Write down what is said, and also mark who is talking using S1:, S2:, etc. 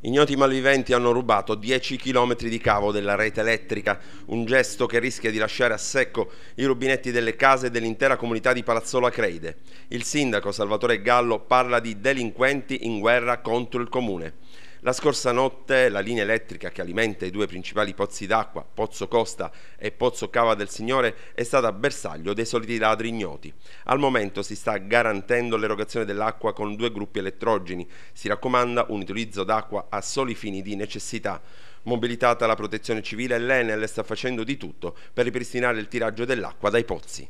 S1: Ignoti malviventi hanno rubato 10 km di cavo della rete elettrica, un gesto che rischia di lasciare a secco i rubinetti delle case e dell'intera comunità di Palazzola Creide. Il sindaco Salvatore Gallo parla di delinquenti in guerra contro il comune. La scorsa notte la linea elettrica che alimenta i due principali pozzi d'acqua, Pozzo Costa e Pozzo Cava del Signore, è stata bersaglio dei soliti ladri ignoti. Al momento si sta garantendo l'erogazione dell'acqua con due gruppi elettrogeni. Si raccomanda un utilizzo d'acqua a soli fini di necessità. Mobilitata la protezione civile, l'Enel sta facendo di tutto per ripristinare il tiraggio dell'acqua dai pozzi.